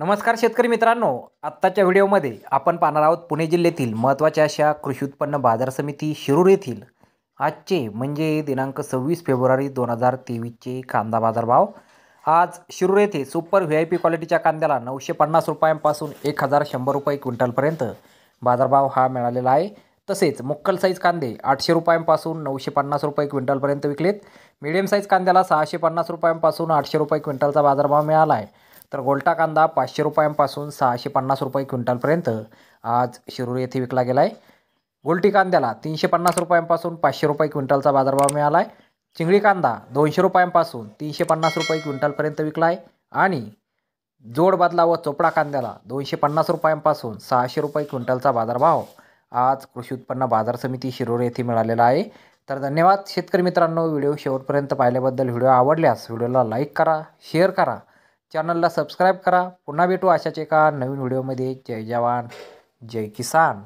नमस्कार शेतकरी मित्रांनो आत्ताच्या व्हिडिओमध्ये आपण पाहणार आहोत पुणे जिल्ह्यातील महत्त्वाच्या अशा कृषी उत्पन्न बाजार समिती शिरूर येथील आजचे म्हणजे दिनांक सव्वीस फेब्रुवारी दोन हजार तेवीसचे कांदा बाजारभाव आज शिरूर येथे सुपर व्ही आय पी क्वालिटीच्या कांद्याला नऊशे पन्नास रुपयांपासून एक हजार शंभर रुपये क्विंटलपर्यंत बाजारभाव हा मिळालेला आहे तसेच मुक्कल साईज कांदे आठशे रुपयांपासून नऊशे पन्नास रुपये क्विंटलपर्यंत विकलेत मिडियम साईज कांद्याला सहाशे पन्नास रुपयांपासून आठशे रुपये क्विंटलचा बाजारभाव मिळाला आहे तर गोलटा कांदा पाचशे रुपयांपासून सहाशे पन्नास रुपये क्विंटलपर्यंत आज शिरूर येथे विकला गेला आहे गोलटी कांद्याला तीनशे पन्नास रुपयांपासून पाचशे रुपये क्विंटलचा बाजारभाव मिळाला आहे चिंगळी कांदा दोनशे रुपयांपासून तीनशे पन्नास रुपये क्विंटलपर्यंत विकला आहे आणि जोड बदला व चोपडा कांद्याला दोनशे पन्नास रुपयांपासून सहाशे रुपये क्विंटलचा बाजारभाव आज कृषी उत्पन्न बाजार समिती शिरोर येथे मिळालेला आहे तर धन्यवाद शेतकरी मित्रांनो व्हिडिओ शेवटपर्यंत पाहिल्याबद्दल व्हिडिओ आवडल्यास व्हिडिओला लाईक करा शेअर करा चॅनलला सबस्क्राईब करा पुन्हा भेटू अशाच एका नवीन व्हिडिओमध्ये जय जवान जय किसान